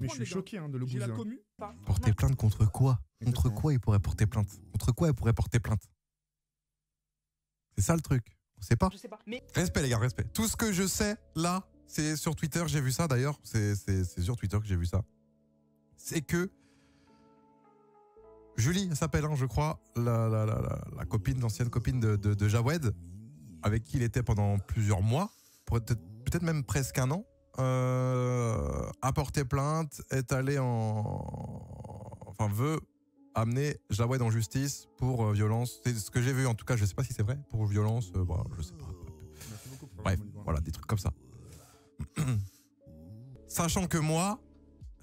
Mais je suis choqué hein, de le hein. Porter plainte contre quoi Contre quoi il pourrait porter plainte Contre quoi il pourrait porter plainte C'est ça le truc. On sait pas. Je sais pas. Mais... Respect, les gars, respect. Tout ce que je sais, là, c'est sur Twitter, j'ai vu ça d'ailleurs. C'est sur Twitter que j'ai vu ça. C'est que. Julie s'appelle, hein, je crois, la, la, la, la copine, l'ancienne copine de, de, Jawed, avec qui il était pendant plusieurs mois, peut-être peut même presque un an. Euh, apporter plainte, est allé en. Enfin, veut amener Jawed en justice pour euh, violence. C'est ce que j'ai vu, en tout cas, je sais pas si c'est vrai. Pour violence, euh, bah, je sais pas. Bref, voilà, des trucs comme ça. Sachant que moi,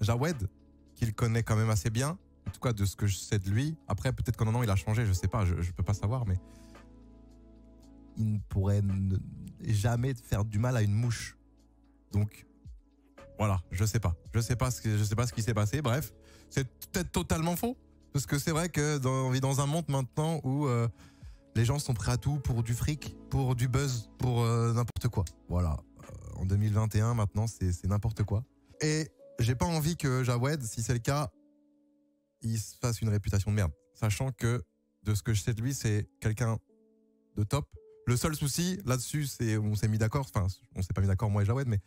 Jawed, qu'il connaît quand même assez bien, en tout cas de ce que je sais de lui, après, peut-être qu'en un an, il a changé, je sais pas, je, peux pas savoir, mais. Il ne pourrait jamais faire du mal à une mouche donc voilà, je sais pas, je sais pas ce que, je sais pas ce qui s'est passé. Bref, c'est peut-être totalement faux parce que c'est vrai que dans, vit dans un monde maintenant où euh, les gens sont prêts à tout pour du fric, pour du buzz, pour euh, n'importe quoi. Voilà, euh, en 2021 maintenant c'est n'importe quoi. Et j'ai pas envie que Jawed, si c'est le cas, il se fasse une réputation de merde, sachant que de ce que je sais de lui, c'est quelqu'un de top, le seul souci là-dessus, c'est on s'est mis d'accord, enfin on s'est pas mis d'accord moi et Jawed, mais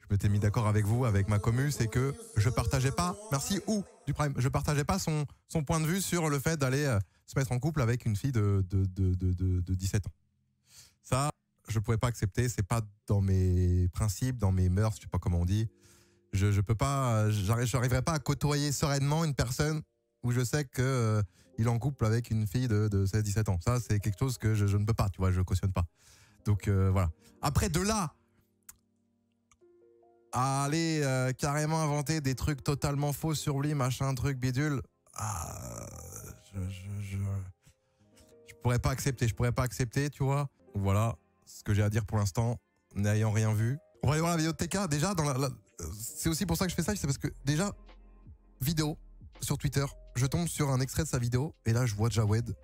je m'étais mis d'accord avec vous, avec ma commu, c'est que je partageais pas, merci ou du prime, je partageais pas son, point de vue sur le fait d'aller euh, se mettre en couple avec une fille de, de, 17 ans. Ça, je pourrais pas accepter, c'est pas dans mes principes, dans mes mœurs, je sais pas comment on dit. Je, je peux pas, j'arriverai pas à côtoyer sereinement une personne où je sais que euh, il en couple avec une fille de, 16-17 ans. Ça, c'est quelque chose que je, ne peux pas, tu vois, je cautionne pas. Donc euh, voilà. Après, de là à aller euh, carrément inventer des trucs totalement faux sur lui, machin, truc, bidule, ah, je, je, pourrais pas accepter, je pourrais pas accepter, tu vois. Voilà ce que j'ai à dire pour l'instant, n'ayant rien vu. On va aller voir la vidéo de TK. Déjà, c'est aussi pour ça que je fais ça, c'est parce que déjà, vidéo sur Twitter, je tombe sur un extrait de sa vidéo et là je vois Jawed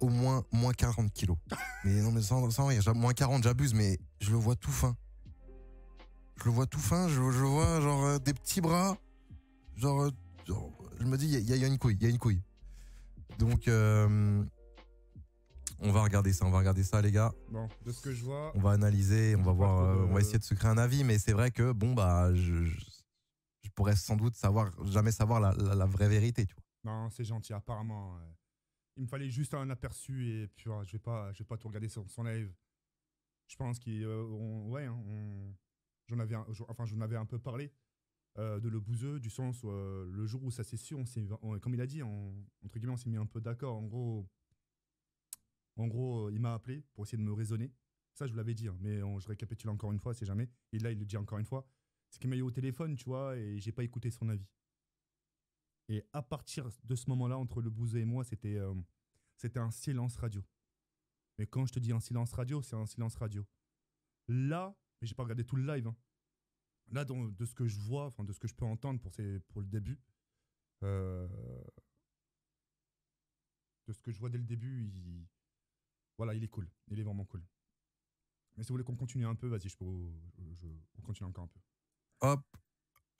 au moins moins 40 kilos. Mais non mais sans, y rire, moins 40 j'abuse mais je le vois tout fin. Je le vois tout fin, je, vois genre euh, des petits bras, genre, euh, je me dis il y, a une couille, il y a une couille. Donc euh, on va regarder ça, on va regarder ça les gars. Bon, de ce que je vois, on va analyser, on va voir, on va essayer de se créer un avis, mais c'est vrai que bon bah je pourrait sans doute savoir, jamais savoir la, vraie vérité, tu vois. Non, c'est gentil, apparemment. Euh. il me fallait juste un aperçu et puis oh, je vais pas, je vais pas tout regarder sur son live. Je pense qu'il, euh, ouais, hein, j'en avais, un, enfin, j'en avais un peu parlé euh, de le bouseux, du sens le jour où ça s'est su, comme il a dit, on, entre guillemets, on s'est mis un peu d'accord. En gros, en gros, il m'a appelé pour essayer de me raisonner. Ça, je vous l'avais dit, hein, mais on, je récapitule encore une fois, c'est jamais. Et là, il le dit encore une fois c'est qu'il m'a eu au téléphone, tu vois, et j'ai pas écouté son avis. Et à partir de ce moment-là, entre le Bouzé et moi, c'était euh, c'était un silence radio. Mais quand je te dis un silence radio, c'est un silence radio. Là, mais j'ai pas regardé tout le live. Hein. Là, de ce que je vois, enfin de ce que je peux entendre pour, ces, pour le début, euh, de ce que je vois dès le début, il, voilà, il est cool. Il est vraiment cool. Mais si vous voulez qu'on continue un peu, vas-y, je peux, je, on continue encore un peu hop,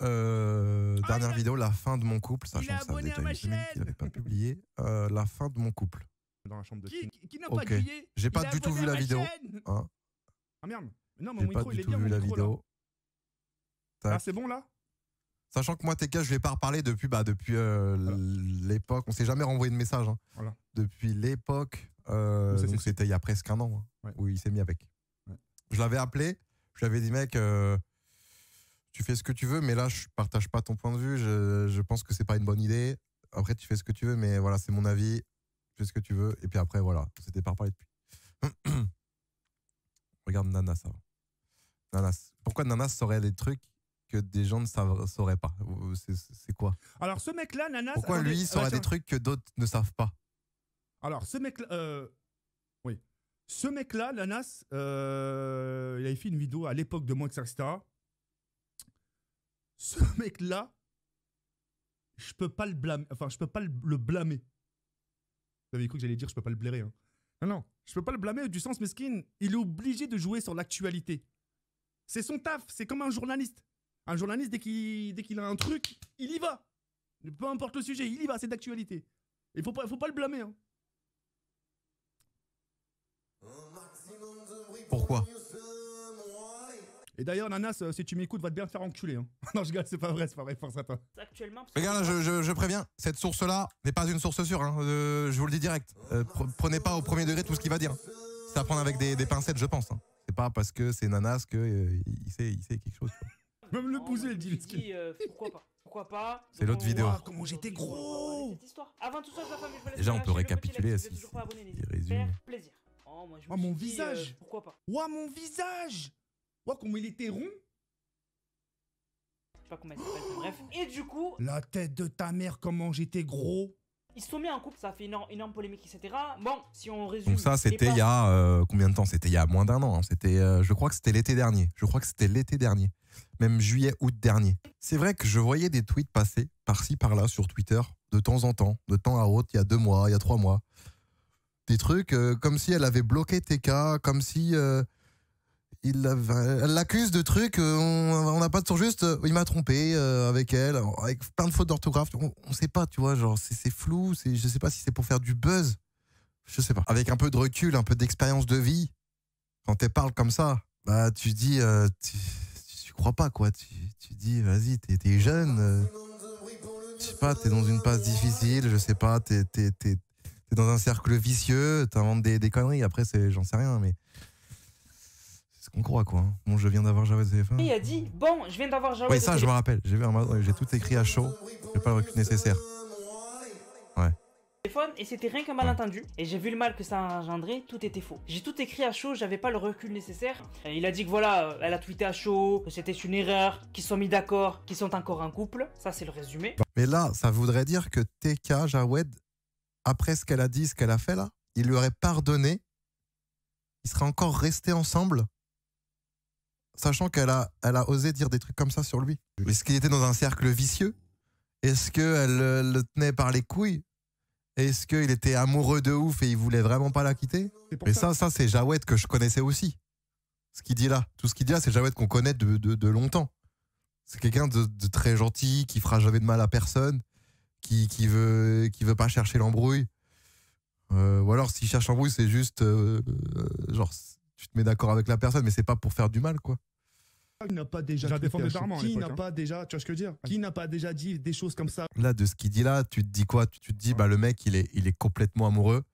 euh, ah, dernière vidéo, la fin de mon couple, sachant que ça a pas publié. Euh, la fin de mon couple. Dans Qui, n'a pas J'ai pas du tout vu la vidéo. Hein ah merde. Non, mon micro, il est bien. J'ai vu la vidéo. ah, c'est bon là Sachant que moi, TK, je vais pas reparler depuis, bah, depuis euh, l'époque. On s'est jamais renvoyé de message. Hein. Voilà. Depuis l'époque, donc c'était il y a presque un an, hein, où il s'est mis avec. Je l'avais appelé, je lui avais dit, mec, tu fais ce que tu veux, mais là, je partage pas ton point de vue. Je, pense que c'est pas une bonne idée. Après, tu fais ce que tu veux, mais voilà, c'est mon avis. Fais ce que tu veux. Et puis après, voilà, c'était pas parler depuis. Regarde Nana, ça Nanas. Pourquoi Nanas saurait des trucs que des gens ne sauraient pas C'est quoi Alors, ce mec-là, Nanas. Pourquoi lui saurait des trucs que d'autres ne savent pas Alors, ce mec-là. Euh, oui. Ce mec-là, Nanas, euh, il a fait une vidéo à l'époque de Moix, etc ce mec-là, je peux pas le blâmer. Enfin, je peux pas le blâmer. Vous avez cru que j'allais dire je peux pas le blairer. Hein. Non, non, je peux pas le blâmer du sens mesquine. Il est obligé de jouer sur l'actualité. C'est son taf, c'est comme un journaliste. Un journaliste, dès qu'il a un truc, il y va. Peu importe le sujet, il y va, c'est d'actualité. Il faut pas, faut pas le blâmer. Hein. Pourquoi et d'ailleurs, Nanas, euh, si tu m'écoutes, va te bien faire enculer. Hein. non, je gars, c'est pas vrai, c'est pas vrai, force à toi. Actuellement. Regarde, je, je, préviens, cette source-là n'est pas une source sûre. Hein. Euh, je vous le dis direct. Euh, prenez pas au premier degré tout ce qu'il va dire. C'est à prendre avec des, pincettes, je pense. Hein. C'est pas parce que c'est Nanas que il, sait, il sait quelque chose. Même le bouseux, il dit. pourquoi pas Pourquoi pas C'est l'autre vidéo. Ah, comment j'étais gros Déjà, on peut récapituler. Oh, oh, mon visage Pourquoi pas Oh, mon visage Vois comment il était rond Je sais pas comment s'appelle, bref. Et du coup. La tête de ta mère, comment j'étais gros ils se sont mis en couple, ça a fait une énorme polémique, etc. Bon, si on résume. Donc ça, c'était il y a euh, combien de temps C'était il y a moins d'un an. Hein. C'était, euh, je crois que c'était l'été dernier. Je crois que c'était l'été dernier, même juillet, août dernier. C'est vrai que je voyais des tweets passer par-ci par-là sur Twitter de temps en temps, de temps à autre. Il y a deux mois, il y a trois mois, des trucs euh, comme si elle avait bloqué TK, comme si il l'accuse de trucs, euh, on n'a pas de son juste, euh, il m'a trompé euh, avec elle, avec plein de fautes d'orthographe, on, ne sait pas, tu vois, genre c'est flou, je sais pas si c'est pour faire du buzz, je sais pas. Avec un peu de recul, un peu d'expérience de vie, quand tu parles comme ça, bah tu dis, tu, crois pas quoi, tu, dis, vas-y, t'es es jeune, euh, je sais pas, t'es dans une passe difficile, je sais pas, t'es es, dans un cercle vicieux, t'inventes des, des conneries, après j'en sais rien, mais... On croit quoi. Hein. Bon, je viens d'avoir Jawed téléphone. Il a dit Bon, je viens d'avoir Jawed. Ouais, ça, je me rappelle. J'ai j'ai tout écrit à chaud. J'ai pas le recul nécessaire. Ouais. et c'était rien qu'un malentendu. Et j'ai vu le mal que ça a engendré. Tout était faux. J'ai tout écrit à chaud. J'avais pas le recul nécessaire. il a dit que voilà, euh, elle a tweeté à chaud, que c'était une erreur, qu'ils sont mis d'accord, qu'ils sont encore un couple. Ça, c'est le résumé. Mais là, ça voudrait dire que TK Jawed, après ce qu'elle a dit, ce qu'elle a fait là, il lui aurait pardonné. Ils seraient encore restés ensemble sachant qu'elle a, elle a osé dire des trucs comme ça sur lui. Est-ce qu'il était dans un cercle vicieux Est-ce qu'elle euh, le tenait par les couilles Est-ce qu'il était amoureux de ouf et il voulait vraiment pas la quitter mais ça, ça c'est Jawed que je connaissais aussi. Ce qu'il dit là, tout ce qu'il dit là, c'est Jawed qu'on connaît de, de, de longtemps. C'est quelqu'un de, très gentil, qui fera jamais de mal à personne, qui, qui, veut, qui veut pas chercher l'embrouille. Euh, ou alors, s'il cherche l'embrouille, c'est juste euh, genre tu te mets d'accord avec la personne, mais c'est pas pour faire du mal, quoi. Qui ah, n'a pas déjà, hein. Qui n'a hein. pas déjà, tu vois ce que je veux dire Qui n'a pas déjà dit des choses comme ça Là, de ce qu'il dit là, tu te dis quoi tu, te dis, bah le mec, il est, il est complètement amoureux.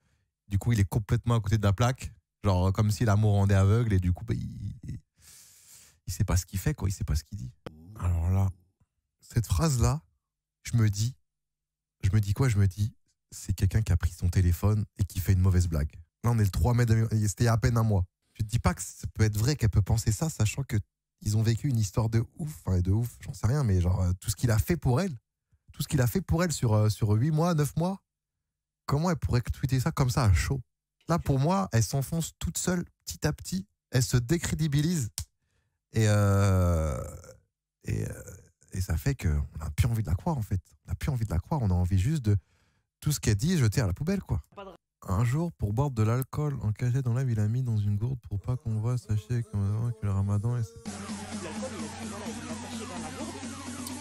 Du coup, il est complètement à côté de la plaque. Genre, comme si l'amour rendait aveugle, et du coup, bah, il, il, sait pas ce qu'il fait, quoi. Il sait pas ce qu'il dit. Alors là, cette phrase-là, je me dis, je me dis quoi Je me dis, c'est quelqu'un qui a pris son téléphone et qui fait une mauvaise blague. Là, on est le 3 mai c'était à peine un mois. Je te dis pas que ça peut être vrai qu'elle peut penser ça, sachant que ils ont vécu une histoire de ouf, enfin de ouf, j'en sais rien, mais genre euh, tout ce qu'il a fait pour elle, tout ce qu'il a fait pour elle sur, euh, sur 8 mois, 9 mois, comment elle pourrait tweeter ça comme ça à chaud Là, pour moi, elle s'enfonce toute seule, petit à petit, elle se décrédibilise et, euh, et, et, ça fait que on a plus envie de la croire en fait. On n'a plus envie de la croire, on a envie juste de tout ce qu'elle dit jeter à la poubelle quoi. Un jour, pour boire de l'alcool en cachette dans l'âme, il a mis dans une gourde pour pas qu'on voit, sachez que euh, le ramadan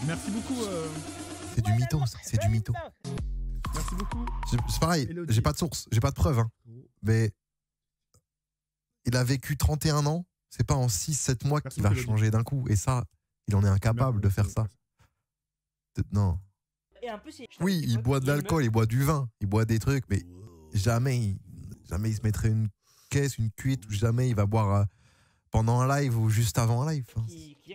Merci beaucoup. Euh. C'est du mytho, ça. C'est du mytho. Merci beaucoup. C'est pareil, j'ai pas de source, j'ai pas de preuve. Hein. Mais il a vécu 31 ans, c'est pas en 6-7 mois qu'il va changer d'un coup. Et ça, il en est incapable de faire ça. Non. Oui, il boit de l'alcool, il boit du vin, il boit des trucs, mais jamais, il, jamais il se mettrait une caisse, une cuite, ou jamais il va boire euh, pendant un live ou juste avant un live. Hein.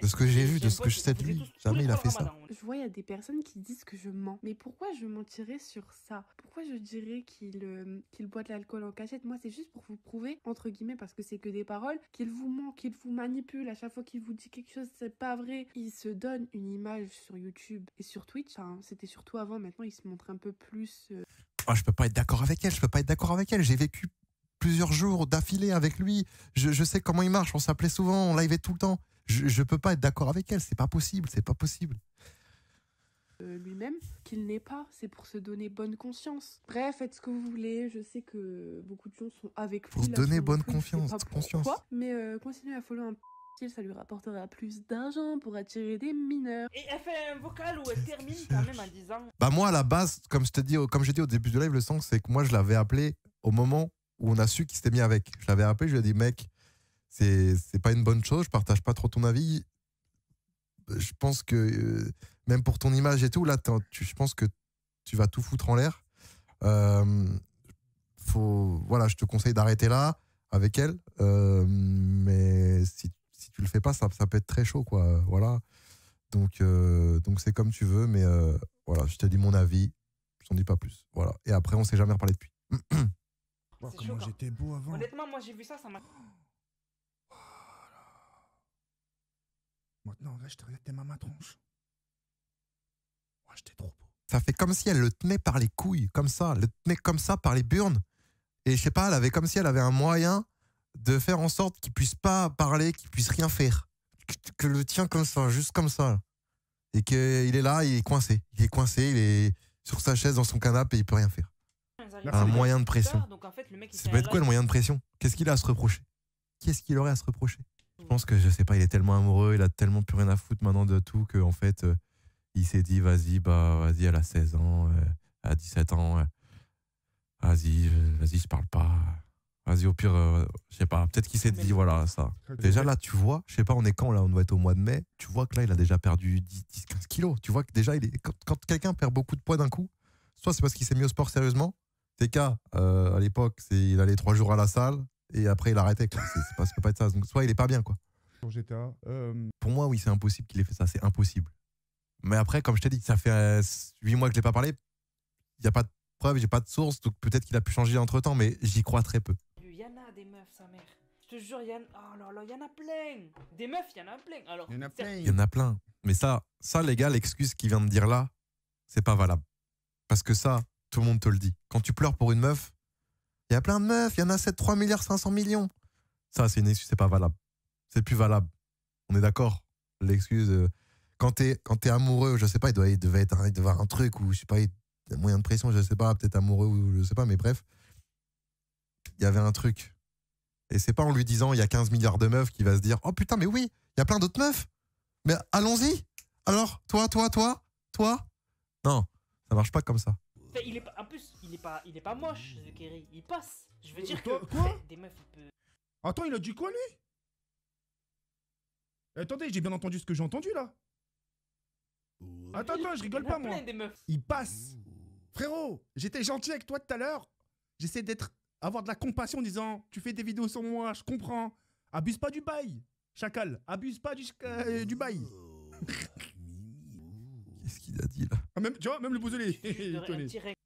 de ce que j'ai vu, de ce que je sais de lui. Jamais il a fait ça. Je vois, il y a des personnes qui disent que je mens. Mais pourquoi je mentirais sur ça Pourquoi je dirais euh, qu'il boit de l'alcool en cachette Moi, c'est juste pour vous prouver, entre guillemets, parce que c'est que des paroles, qu'il vous ment, qu'il vous manipule. À chaque fois qu'il vous dit quelque chose, c'est pas vrai. Il se donne une image sur YouTube et sur Twitch. Hein. C'était surtout avant, maintenant, il se montre un peu plus. Euh, ah, je peux pas être d'accord avec elle, je peux pas être d'accord avec elle. J'ai vécu plusieurs jours d'affilée avec lui. Je, sais comment il marche. On s'appelait souvent, on liveait tout le temps. Je, peux pas être d'accord avec elle. C'est pas possible. C'est pas possible. Euh, lui-même qu'il n'est pas. C'est pour se donner bonne conscience. Bref, faites ce que vous voulez. Je sais que beaucoup de gens sont avec vous. Pour se donner bonne conscience. Pourquoi, mais euh, continuez à follow un ça lui rapportera plus d'argent pour attirer des mineurs. Et elle fait un vocal où elle termine quand même en disant Bah, moi, à la base, comme je te dis, comme j'ai dit au début du live, le sens, c'est que moi, je l'avais appelé au moment où on a su qu'il s'était mis avec. Je l'avais appelé, je lui ai dit Mec, c'est pas une bonne chose, je partage pas trop ton avis. Je pense que, euh, même pour ton image et tout, là, tu, je pense que tu vas tout foutre en l'air. Euh, faut, voilà, je te conseille d'arrêter là avec elle. Euh, mais si si tu le fais pas, ça, peut être très chaud, quoi. Voilà. Donc, euh, donc c'est comme tu veux, mais euh, voilà, je te dis mon avis, je t'en dis pas plus. Voilà. Et après, on s'est jamais reparlé depuis. Honnêtement, moi j'ai vu ça, ça m'a. j'étais trop beau. Ça fait comme si elle le tenait par les couilles, comme ça, le tenait comme ça par les burnes. Et je sais pas, elle avait comme si elle avait un moyen de faire en sorte qu'il puisse pas parler, qu'il puisse rien faire. Que, le tien comme ça, juste comme ça. Et qu'il est là, il est coincé. Il est coincé, il est sur sa chaise, dans son canapé, et il peut rien faire. Un moyen de pression. Donc ça peut être quoi le moyen de pression Qu'est-ce qu'il a à se reprocher Qu'est-ce qu'il aurait à se reprocher Je mm. pense que, je sais pas, il est tellement amoureux, il a tellement plus rien à foutre maintenant de tout qu'en fait, euh, il s'est dit, vas-y, bah, vas-y, elle a 16 ans, elle euh, à 17 ans, euh, vas-y, vas-y, je parle pas Vas-y, au pire, euh, je sais pas. Peut-être qu'il s'est dit, voilà, ça. Déjà, là, tu vois, je sais pas, on est quand là On doit être au mois de mai. Tu vois que là, il a déjà perdu 10-15 kilos. Tu vois que déjà, il est... quand, quelqu'un perd beaucoup de poids d'un coup, soit c'est parce qu'il s'est mis au sport sérieusement. TK, euh, à l'époque, il allait trois jours à la salle et après, il arrêtait. Quoi. parce pas, ça peut pas être ça. Donc, soit il est pas bien, quoi. Euh, Pour moi, oui, c'est impossible qu'il ait fait ça. C'est impossible. Mais après, comme je t'ai dit, ça fait 8 mois que je l'ai pas parlé. Il n'y a pas de preuve, j'ai pas de source. Donc, peut-être qu'il a pu changer entre temps, mais j'y crois très peu des meufs, sa mère. Je te jure, il y, en... là y en a plein. Des meufs, il y en a plein. il y en a plein. Mais ça, ça les gars, l'excuse qu'il vient de dire là, c'est pas valable. Parce que ça, tout le monde te le dit. Quand tu pleures pour une meuf, il y a plein de meufs, il y en a 7, 3 milliards 500 millions. Ça, c'est une excuse, c'est pas valable. C'est plus valable. On est d'accord. L'excuse. Euh, quand t'es quand es amoureux, je sais pas, il, doit, il devait être il devait avoir un truc ou je sais pas, il y a moyen de pression, je sais pas, peut-être amoureux ou je sais pas, mais bref. Il y avait un truc. Et c'est pas en lui disant il y a 15 milliards de meufs qui va se dire oh putain mais oui, il y a plein d'autres meufs. Mais allons-y. Alors toi, toi, toi, toi. Non, ça marche pas comme ça. Il est pas, en plus, il est pas, il est pas moche, Kerry. Il passe. Je veux dire que des meufs. Il Attends, il a du quoi lui eh, Attendez, j'ai bien entendu ce que j'ai entendu là. Attends, attends, je rigole pas moi. Il passe. Frérot, j'étais gentil avec toi tout à l'heure. J'essaie d'être avoir de la compassion en disant tu fais des vidéos sur moi, je comprends. Abuse pas du bail, chacal. Abuse pas du, euh, bail. Oh, Qu'est-ce qu'il a dit là ah, Tu vois, même le bousolé.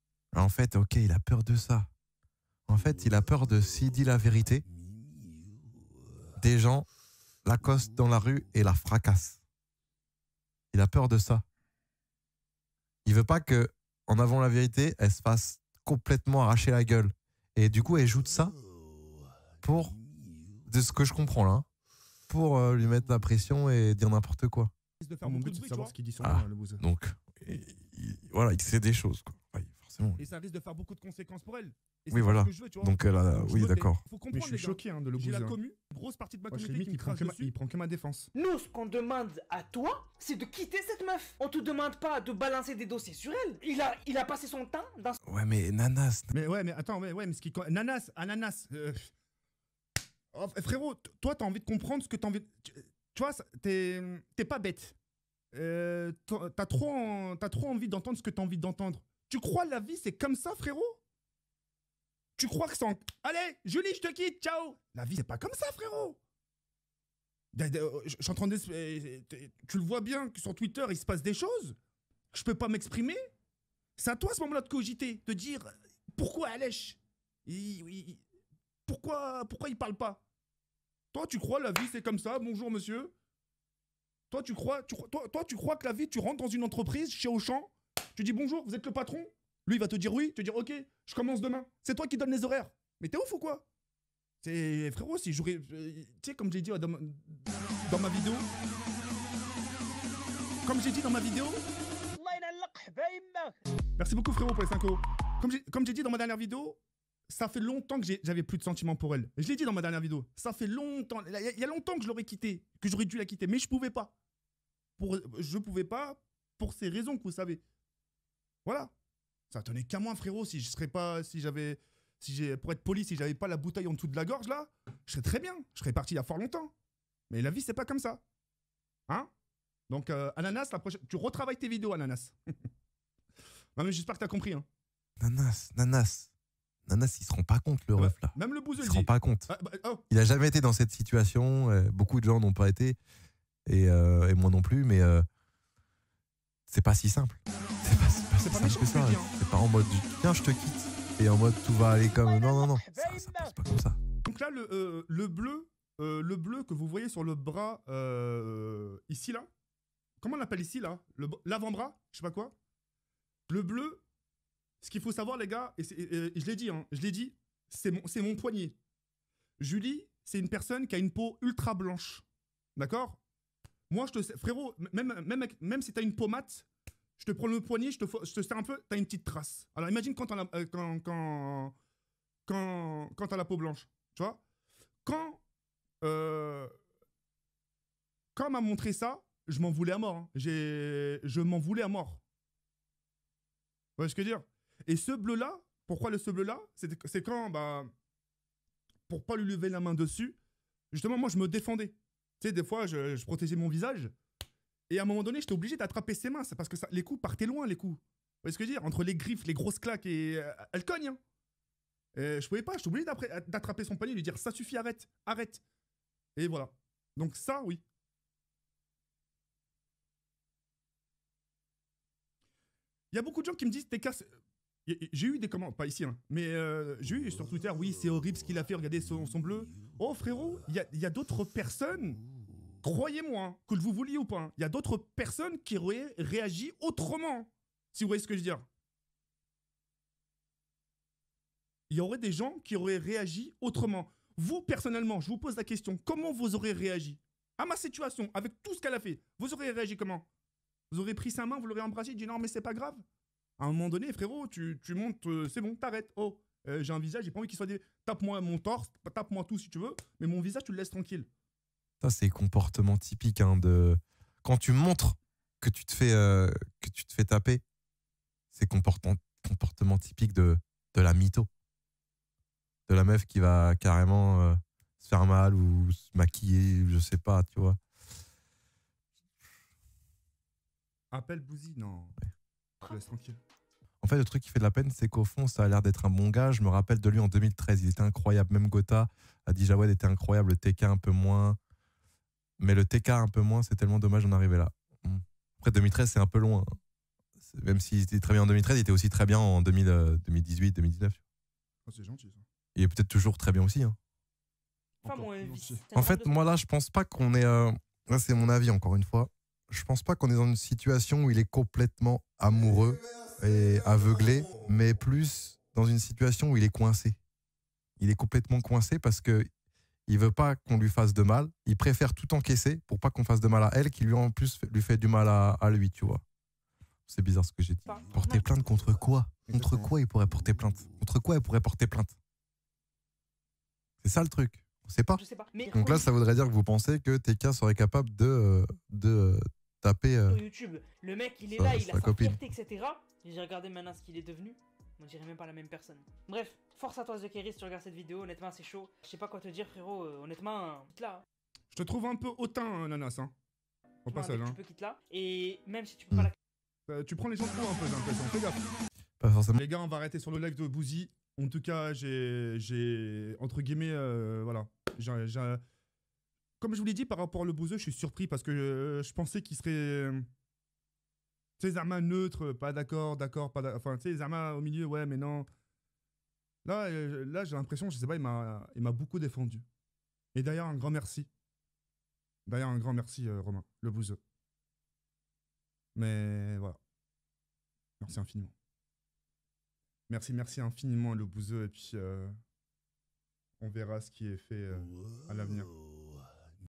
en fait, ok, il a peur de ça. En fait, il a peur de s'il dit la vérité, des gens l'accostent dans la rue et la fracassent. Il a peur de ça. Il veut pas que, en avant la vérité, elle se fasse complètement arracher la gueule. Et du coup, elle joue de ça pour, de ce que je comprends là, hein, pour euh, lui mettre la pression et dire n'importe quoi. Donc, voilà, il sait des choses. Quoi. Et ça risque de faire beaucoup de conséquences pour elle. oui, voilà. Donc, elle a... oui, d'accord. Mais je suis choqué hein, de le J'ai a hein. commu, grosse partie de ma il prend que ma défense. Nous, ce qu'on demande à toi, c'est de quitter cette meuf. On te demande pas de balancer des dossiers sur elle. Il a, il a passé son temps dans. Ouais, mais Nanas. Mais ouais, mais attends, ouais, mais ce Nanas, Ananas. Euh. Oh, frérot, toi, t'as envie de comprendre ce que t'as envie. Tu vois, t'es pas bête. Euh, t'as trop, as trop envie d'entendre ce que t'as envie d'entendre. Tu crois la vie, c'est comme ça, frérot Tu crois que c'est Allez, Julie, je te quitte, ciao La vie, c'est pas comme ça, frérot euh, je suis en train de... Euh, tu le vois bien que sur Twitter, il se passe des choses. Je peux pas m'exprimer. C'est à toi, à ce moment-là, de cogiter, de dire euh, pourquoi Alèche pourquoi, pourquoi il parle pas Toi, tu crois la vie, c'est comme ça Bonjour, monsieur. Toi, tu crois, toi, toi, tu crois que la vie, tu rentres dans une entreprise chez Auchan tu dis bonjour, vous êtes le patron Lui, il va te dire oui, te dire ok, je commence demain. C'est toi qui donne les horaires. Mais t'es ouf ou quoi C'est frérot, si j'aurais. Euh, tu sais, comme j'ai dit euh, dans ma... vidéo. Comme j'ai dit dans ma vidéo. Merci beaucoup frérot pour les 5 euros. Comme j'ai dit dans ma dernière vidéo, ça fait longtemps que j'avais plus de sentiments pour elle. Je l'ai dit dans ma dernière vidéo. Ça fait longtemps. Il y a longtemps que je l'aurais quittée, que j'aurais dû la quitter, mais je pouvais pas. Pour, je pouvais pas pour ces raisons que vous savez. Voilà. Ça tenait qu'à moi, frérot, si je serais pas. Si j'avais. Si j'ai, pour être poli, si j'avais pas la bouteille en dessous de la gorge, là, je serais très bien. Je serais parti il y a fort longtemps. Mais la vie, c'est pas comme ça. Hein Donc, euh, Ananas, la prochaine. Tu retravailles tes vidéos, Ananas. mais j'espère que t'as compris. Ananas hein. Nanas, Nanas. Nanas, il se rend pas compte, le ref, là. Même le bouseux, il se rend pas compte. Ah, bah, oh. Il a jamais été dans cette situation. Euh, beaucoup de gens n'ont pas été. et, euh, moi non plus, mais c'est pas si simple c'est pas en mode tiens, je te quitte et en mode tout va aller comme. Non, non, non. Ça, passe pas comme ça. Donc là, le, euh, bleu, euh, le bleu que vous voyez sur le bras euh, ici là, comment on l'appelle ici là L'avant-bras Je sais pas quoi. Le bleu, ce qu'il faut savoir les gars, et, je l'ai dit, hein, je l'ai dit, c'est mon, mon poignet. Julie, c'est une personne qui a une peau ultra blanche. D'accord Moi, je te sais, frérot, même, même, même si t'as une peau mate, je te prends le poignet, je te, je serre un peu, t'as une petite trace. Alors imagine quand t'as la, euh, quand, quand, quand, la peau blanche, tu vois. Quand, euh, quand m'a montré ça, je m'en voulais à mort. Hein. je m'en voulais à mort. Vous voyez ce que je veux dire Et ce bleu-là, pourquoi le ce bleu-là C'est quand, bah, pour pas lui lever la main dessus, justement, moi, je me défendais. Tu sais, des fois, je protégeais mon visage. Et à un moment donné, j'étais obligé d'attraper ses mains, parce que ça, les coups partaient loin, les coups. Vous voyez ce que je veux dire Entre les griffes, les grosses claques et. Euh, elle cogne, hein Je pouvais pas, j'étais obligé euh, d'attraper son panier lui dire ça suffit, arrête, arrête. Et voilà. Donc ça, oui. Il y a beaucoup de gens qui me disent t'es casse. Euh, j'ai eu des commentaires, pas ici, hein, mais j'ai eu sur Twitter, oui, c'est horrible ce qu'il a fait, regardez son, son bleu. Oh frérot, il y a, y a d'autres personnes croyez-moi, que vous vouliez ou pas, il y a d'autres personnes qui auraient réagi autrement. Si vous voyez ce que je veux dire. Il y aurait des gens qui auraient réagi autrement. Vous, personnellement, je vous pose la question, comment vous aurez réagi à ma situation, avec tout ce qu'elle a fait Vous aurez réagi comment Vous aurez pris sa main, vous l'aurez embrassé, dit non, mais c'est pas grave. À un moment donné, frérot, tu, montes, euh, c'est bon, t'arrêtes. Oh, euh, j'ai un visage, j'ai pas envie qu'il soit des. Tape-moi mon torse, tape-moi tout si tu veux, mais mon visage, tu le laisses tranquille. Ça, c'est comportement typique hein, de quand tu montres que tu te fais euh, que tu te fais taper, c'est comportement comportement typique de de la mytho, de la meuf qui va carrément euh, se faire mal ou se maquiller, je sais pas, tu vois. Appelle Bouzy, non. En fait, le truc qui fait de la peine, c'est qu'au fond, ça a l'air d'être un bon gars. Je me rappelle de lui en 2013. Il était incroyable. Même Gotha, la était incroyable. TK un peu moins. Mais le TK un peu moins, c'est tellement dommage d'en arriver là. Hmm. Après 2013, c'est un peu loin. Hein. Même s'il était très bien en 2013, il était aussi très bien en 2018, 2019. Euh, ah, c'est gentil Il est peut-être toujours très bien aussi. Hein. En fait, moi là, je pense pas qu'on est. Euh, là, c'est mon avis encore une fois. Je pense pas qu'on est dans une situation où il est complètement amoureux et aveuglé, mais plus dans une situation où il est coincé. Il est complètement coincé parce que il veut pas qu'on lui fasse de mal, il préfère tout encaisser pour pas qu'on fasse de mal à elle, qui lui en plus lui fait du mal à, lui, tu vois. C'est bizarre ce que j'ai dit. Porter plainte contre quoi Contre quoi il pourrait porter plainte Contre quoi il pourrait porter plainte C'est ça le truc. On sait pas. Donc là, ça voudrait dire que vous pensez que TK serait capable de, euh, de euh, taper. Euh, le mec, il est là, il a sa fierté, etc. J'ai regardé maintenant ce qu'il est devenu on dirait même pas la même personne. Bref, force à toi The si tu regardes cette vidéo, honnêtement c'est chaud. Je sais pas quoi te dire frérot, euh, honnêtement, quitte là. Hein. Je te trouve un peu hautain hein, Nanas hein. passage Tu quitte là et même si tu peux pas la... Hmm. Euh, tu prends les gens trop, un peu j'ai fais gaffe. Pas forcément. Les gars, on va arrêter sur le live de Bouzy. En tout cas, j'ai... Entre guillemets, euh, voilà. Comme je vous l'ai dit, par rapport au Bouzeux, je suis surpris parce que je pensais qu'il serait tu sais, neutres neutres, pas d'accord, d'accord, pas Enfin, tu sais, au milieu, ouais, mais non. Là, euh, là j'ai l'impression, je sais pas, il m'a beaucoup défendu. Et d'ailleurs, un grand merci. D'ailleurs, un grand merci, euh, Romain, le bouseux. Mais voilà. Merci infiniment. Merci, merci infiniment, le bouseux. Et puis, euh, on verra ce qui est fait à l'avenir.